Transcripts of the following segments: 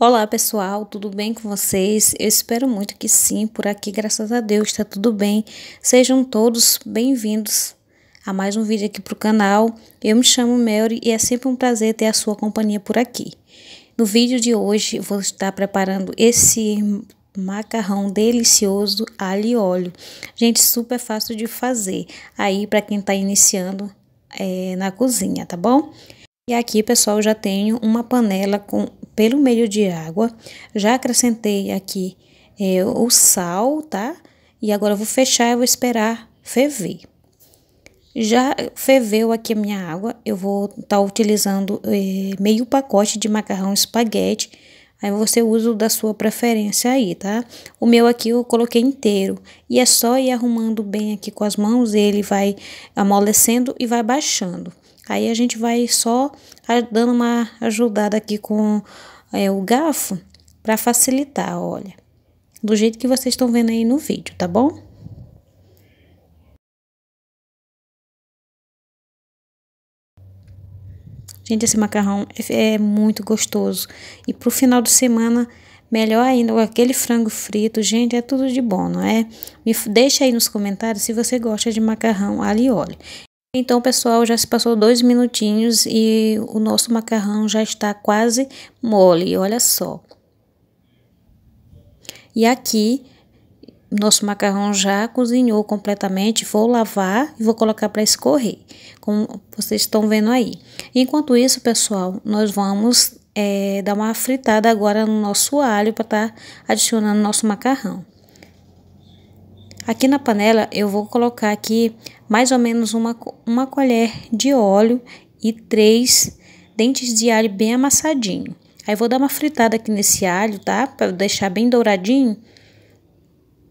Olá pessoal, tudo bem com vocês? Eu espero muito que sim, por aqui, graças a Deus, está tudo bem. Sejam todos bem-vindos a mais um vídeo aqui para o canal. Eu me chamo Mary e é sempre um prazer ter a sua companhia por aqui. No vídeo de hoje, vou estar preparando esse macarrão delicioso alho e óleo. Gente, super fácil de fazer aí para quem está iniciando é, na cozinha, tá bom? E aqui, pessoal, já tenho uma panela com pelo meio de água. Já acrescentei aqui é, o sal, tá? E agora eu vou fechar e vou esperar ferver. Já ferveu aqui a minha água, eu vou estar tá utilizando é, meio pacote de macarrão espaguete. Aí você usa da sua preferência aí, tá? O meu aqui eu coloquei inteiro. E é só ir arrumando bem aqui com as mãos, ele vai amolecendo e vai baixando. Aí a gente vai só dando uma ajudada aqui com é, o garfo para facilitar, olha. Do jeito que vocês estão vendo aí no vídeo, tá bom? Gente, esse macarrão é, é muito gostoso. E pro final de semana, melhor ainda, aquele frango frito, gente, é tudo de bom, não é? Me deixa aí nos comentários se você gosta de macarrão ali, e óleo. Então, pessoal, já se passou dois minutinhos e o nosso macarrão já está quase mole, olha só. E aqui, nosso macarrão já cozinhou completamente, vou lavar e vou colocar para escorrer, como vocês estão vendo aí. Enquanto isso, pessoal, nós vamos é, dar uma fritada agora no nosso alho para estar tá adicionando nosso macarrão. Aqui na panela eu vou colocar aqui mais ou menos uma, uma colher de óleo e três dentes de alho bem amassadinho. Aí vou dar uma fritada aqui nesse alho, tá? Para deixar bem douradinho.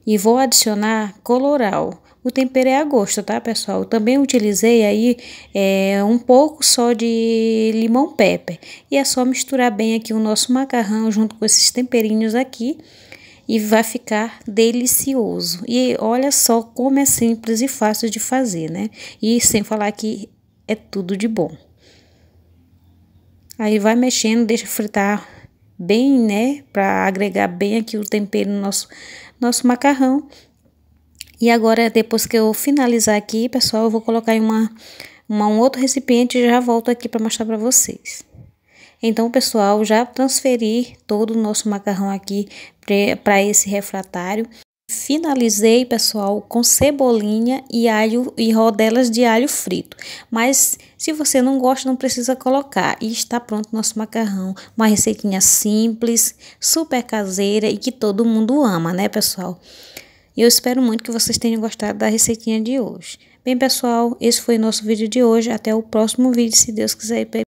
E vou adicionar coloral. O tempero é a gosto, tá, pessoal? Eu também utilizei aí é, um pouco só de limão pepper. E é só misturar bem aqui o nosso macarrão junto com esses temperinhos aqui e vai ficar delicioso. E olha só como é simples e fácil de fazer, né? E sem falar que é tudo de bom. Aí vai mexendo, deixa fritar bem, né, para agregar bem aqui o tempero no nosso nosso macarrão. E agora depois que eu finalizar aqui, pessoal, eu vou colocar em uma, uma um outro recipiente e já volto aqui para mostrar para vocês. Então, pessoal, já transferi todo o nosso macarrão aqui para esse refratário. Finalizei, pessoal, com cebolinha e alho e rodelas de alho frito. Mas se você não gosta, não precisa colocar. E está pronto nosso macarrão. Uma receitinha simples, super caseira e que todo mundo ama, né, pessoal? E eu espero muito que vocês tenham gostado da receitinha de hoje. Bem, pessoal, esse foi o nosso vídeo de hoje. Até o próximo vídeo, se Deus quiser.